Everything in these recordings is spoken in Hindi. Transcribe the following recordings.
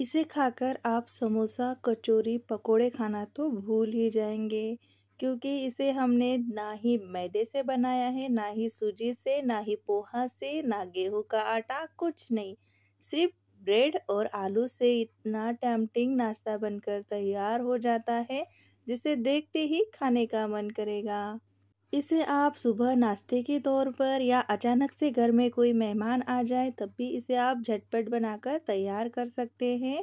इसे खाकर आप समोसा कचौरी पकोड़े खाना तो भूल ही जाएंगे क्योंकि इसे हमने ना ही मैदे से बनाया है ना ही सूजी से ना ही पोहा से ना गेहूं का आटा कुछ नहीं सिर्फ ब्रेड और आलू से इतना टैम्पटिंग नाश्ता बनकर तैयार हो जाता है जिसे देखते ही खाने का मन करेगा इसे आप सुबह नाश्ते के तौर पर या अचानक से घर में कोई मेहमान आ जाए तब भी इसे आप झटपट बनाकर तैयार कर सकते हैं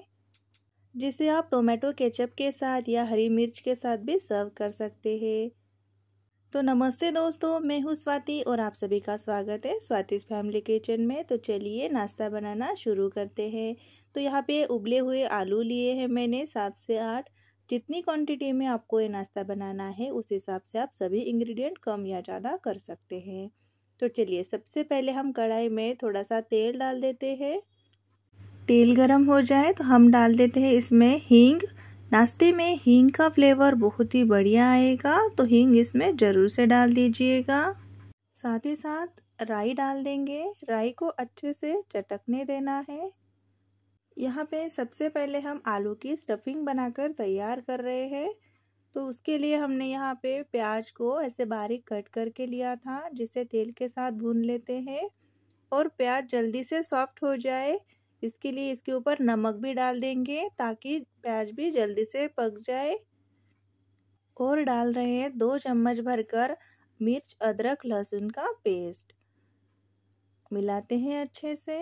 जिसे आप टोमेटो केचप के साथ या हरी मिर्च के साथ भी सर्व कर सकते हैं तो नमस्ते दोस्तों मैं हूँ स्वाति और आप सभी का स्वागत है स्वातिस फैमिली किचन में तो चलिए नाश्ता बनाना शुरू करते हैं तो यहाँ पे उबले हुए आलू लिए हैं मैंने सात से आठ जितनी क्वांटिटी में आपको ये नाश्ता बनाना है उस हिसाब से आप सभी इंग्रेडिएंट कम या ज़्यादा कर सकते हैं तो चलिए सबसे पहले हम कढ़ाई में थोड़ा सा तेल डाल देते हैं तेल गरम हो जाए तो हम डाल देते हैं इसमें हींग नाश्ते में हींग का फ्लेवर बहुत ही बढ़िया आएगा तो हींग इसमें ज़रूर से डाल दीजिएगा साथ ही साथ राई डाल देंगे राई को अच्छे से चटकने देना है यहाँ पे सबसे पहले हम आलू की स्टफिंग बनाकर तैयार कर रहे हैं तो उसके लिए हमने यहाँ पे प्याज को ऐसे बारीक कट करके लिया था जिसे तेल के साथ भून लेते हैं और प्याज जल्दी से सॉफ्ट हो जाए इसके लिए इसके ऊपर नमक भी डाल देंगे ताकि प्याज भी जल्दी से पक जाए और डाल रहे हैं दो चम्मच भरकर मिर्च अदरक लहसुन का पेस्ट मिलाते हैं अच्छे से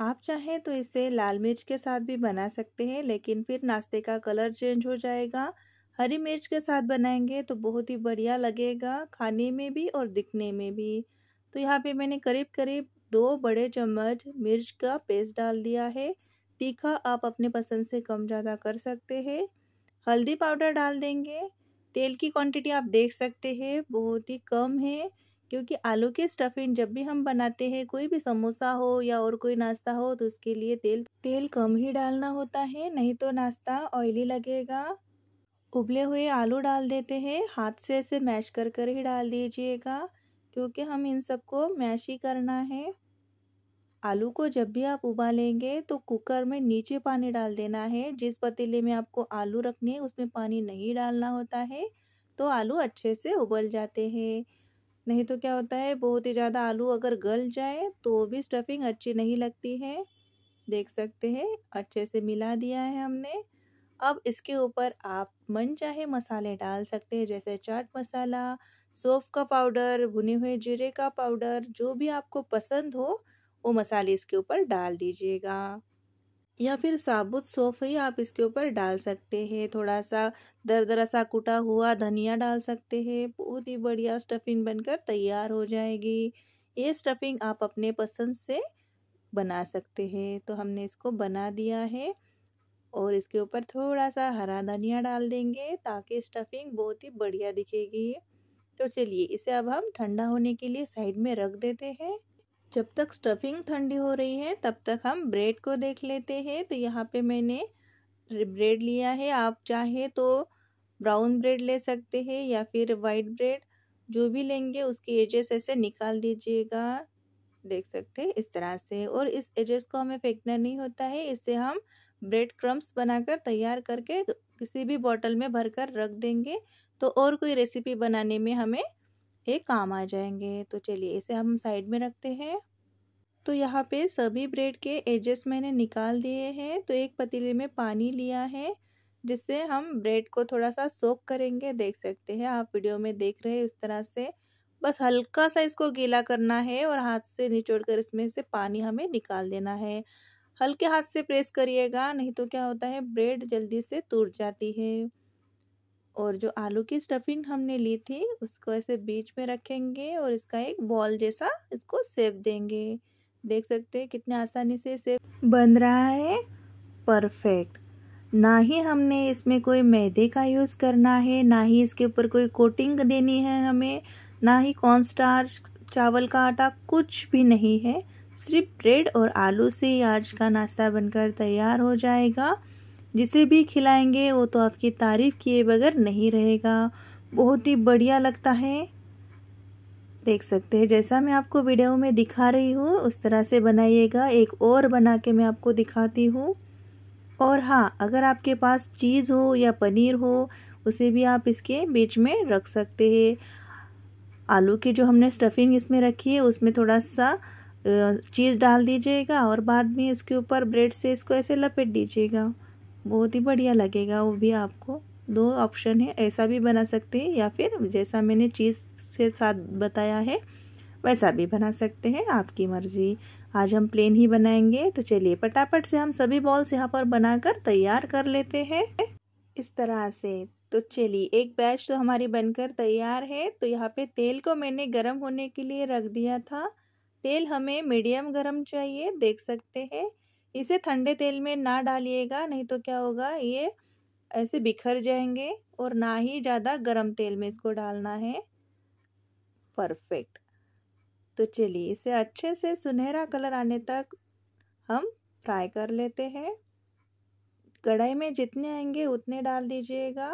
आप चाहें तो इसे लाल मिर्च के साथ भी बना सकते हैं लेकिन फिर नाश्ते का कलर चेंज हो जाएगा हरी मिर्च के साथ बनाएंगे तो बहुत ही बढ़िया लगेगा खाने में भी और दिखने में भी तो यहाँ पे मैंने करीब करीब दो बड़े चम्मच मिर्च का पेस्ट डाल दिया है तीखा आप अपने पसंद से कम ज़्यादा कर सकते हैं हल्दी पाउडर डाल देंगे तेल की क्वांटिटी आप देख सकते हैं बहुत ही कम है क्योंकि आलू के स्टफिंग जब भी हम बनाते हैं कोई भी समोसा हो या और कोई नाश्ता हो तो उसके लिए तेल तेल कम ही डालना होता है नहीं तो नाश्ता ऑयली लगेगा उबले हुए आलू डाल देते हैं हाथ से ऐसे मैश कर कर ही डाल दीजिएगा क्योंकि हम इन सबको मैश ही करना है आलू को जब भी आप उबालेंगे तो कुकर में नीचे पानी डाल देना है जिस पतीले में आपको आलू रखने उसमें पानी नहीं डालना होता है तो आलू अच्छे से उबल जाते हैं नहीं तो क्या होता है बहुत ही ज़्यादा आलू अगर गल जाए तो भी स्टफिंग अच्छी नहीं लगती है देख सकते हैं अच्छे से मिला दिया है हमने अब इसके ऊपर आप मन चाहे मसाले डाल सकते हैं जैसे चाट मसाला सौफ का पाउडर भुने हुए जीरे का पाउडर जो भी आपको पसंद हो वो मसाले इसके ऊपर डाल दीजिएगा या फिर साबुत सोफ ही आप इसके ऊपर डाल सकते हैं थोड़ा सा दरदरा सा कुटा हुआ धनिया डाल सकते हैं बहुत ही बढ़िया स्टफिंग बनकर तैयार हो जाएगी ये स्टफिंग आप अपने पसंद से बना सकते हैं तो हमने इसको बना दिया है और इसके ऊपर थोड़ा सा हरा धनिया डाल देंगे ताकि स्टफिंग बहुत ही बढ़िया दिखेगी तो चलिए इसे अब हम ठंडा होने के लिए साइड में रख देते हैं जब तक स्टफिंग ठंडी हो रही है तब तक हम ब्रेड को देख लेते हैं तो यहाँ पे मैंने ब्रेड लिया है आप चाहे तो ब्राउन ब्रेड ले सकते हैं या फिर वाइट ब्रेड जो भी लेंगे उसके एजेस ऐसे निकाल दीजिएगा देख सकते हैं इस तरह से और इस एजेस को हमें फेंकना नहीं होता है इससे हम ब्रेड क्रम्स बनाकर तैयार करके किसी भी बॉटल में भरकर रख देंगे तो और कोई रेसिपी बनाने में हमें एक काम आ जाएंगे तो चलिए इसे हम साइड में रखते हैं तो यहाँ पे सभी ब्रेड के एजेस मैंने निकाल दिए हैं तो एक पतीले में पानी लिया है जिससे हम ब्रेड को थोड़ा सा सोक करेंगे देख सकते हैं आप वीडियो में देख रहे हैं इस तरह से बस हल्का सा इसको गीला करना है और हाथ से निचोड़ कर इसमें से पानी हमें निकाल देना है हल्के हाथ से प्रेस करिएगा नहीं तो क्या होता है ब्रेड जल्दी से टूट जाती है और जो आलू की स्टफिंग हमने ली थी उसको ऐसे बीच में रखेंगे और इसका एक बॉल जैसा इसको सेप देंगे देख सकते हैं कितने आसानी से सेप बन रहा है परफेक्ट ना ही हमने इसमें कोई मैदे का यूज़ करना है ना ही इसके ऊपर कोई कोटिंग देनी है हमें ना ही कॉर्न स्टार्च चावल का आटा कुछ भी नहीं है सिर्फ ब्रेड और आलू से आज का नाश्ता बनकर तैयार हो जाएगा जिसे भी खिलाएंगे वो तो आपकी तारीफ़ किए बगैर नहीं रहेगा बहुत ही बढ़िया लगता है देख सकते हैं जैसा मैं आपको वीडियो में दिखा रही हूँ उस तरह से बनाइएगा एक और बना के मैं आपको दिखाती हूँ और हाँ अगर आपके पास चीज़ हो या पनीर हो उसे भी आप इसके बीच में रख सकते हैं आलू की जो हमने स्टफिंग इसमें रखी है उसमें थोड़ा सा चीज़ डाल दीजिएगा और बाद में इसके ऊपर ब्रेड से इसको ऐसे लपेट दीजिएगा बहुत ही बढ़िया लगेगा वो भी आपको दो ऑप्शन है ऐसा भी बना सकते हैं या फिर जैसा मैंने चीज़ से साथ बताया है वैसा भी बना सकते हैं आपकी मर्ज़ी आज हम प्लेन ही बनाएंगे तो चलिए पटापट से हम सभी बॉल्स यहाँ पर बनाकर तैयार कर लेते हैं इस तरह से तो चलिए एक बैच तो हमारी बनकर तैयार है तो यहाँ पे तेल को मैंने गर्म होने के लिए रख दिया था तेल हमें मीडियम गर्म चाहिए देख सकते हैं इसे ठंडे तेल में ना डालिएगा नहीं तो क्या होगा ये ऐसे बिखर जाएंगे और ना ही ज़्यादा गरम तेल में इसको डालना है परफेक्ट तो चलिए इसे अच्छे से सुनहरा कलर आने तक हम फ्राई कर लेते हैं कढ़ाई में जितने आएंगे उतने डाल दीजिएगा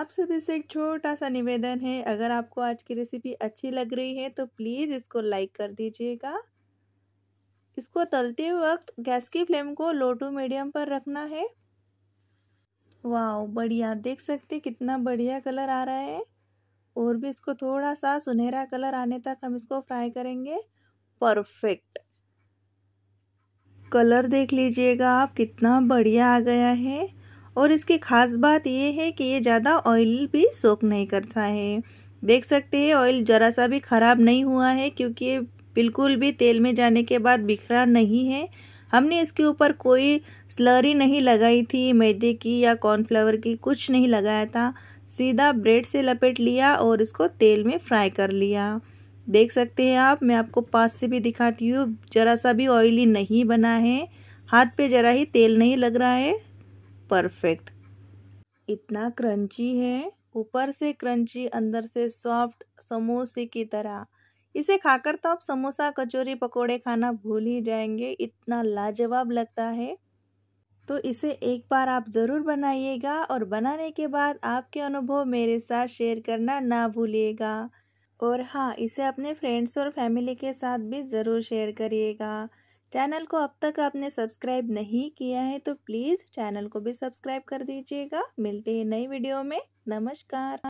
आप सभी से एक छोटा सा निवेदन है अगर आपको आज की रेसिपी अच्छी लग रही है तो प्लीज़ इसको लाइक कर दीजिएगा इसको तलते वक्त गैस की फ्लेम को लो टू मीडियम पर रखना है वाह बढ़िया देख सकते कितना बढ़िया कलर आ रहा है और भी इसको थोड़ा सा सुनहरा कलर आने तक हम इसको फ्राई करेंगे परफेक्ट कलर देख लीजिएगा आप कितना बढ़िया आ गया है और इसकी ख़ास बात ये है कि ये ज़्यादा ऑयल भी सोख नहीं करता है देख सकते हैं ऑयल ज़रा सा भी ख़राब नहीं हुआ है क्योंकि ये बिल्कुल भी तेल में जाने के बाद बिखरा नहीं है हमने इसके ऊपर कोई स्लरी नहीं लगाई थी मैदे की या कॉर्नफ्लावर की कुछ नहीं लगाया था सीधा ब्रेड से लपेट लिया और इसको तेल में फ्राई कर लिया देख सकते हैं आप मैं आपको पास से भी दिखाती हूँ ज़रा सा भी ऑयली नहीं बना है हाथ पे ज़रा ही तेल नहीं लग रहा है परफेक्ट इतना क्रंची है ऊपर से क्रंची अंदर से सॉफ्ट समोसे की तरह इसे खाकर तो आप समोसा कचौरी पकोड़े खाना भूल ही जाएंगे इतना लाजवाब लगता है तो इसे एक बार आप ज़रूर बनाइएगा और बनाने के बाद आपके अनुभव मेरे साथ शेयर करना ना भूलिएगा और हाँ इसे अपने फ्रेंड्स और फैमिली के साथ भी ज़रूर शेयर करिएगा चैनल को अब तक आपने सब्सक्राइब नहीं किया है तो प्लीज़ चैनल को भी सब्सक्राइब कर दीजिएगा मिलते हैं नई वीडियो में नमस्कार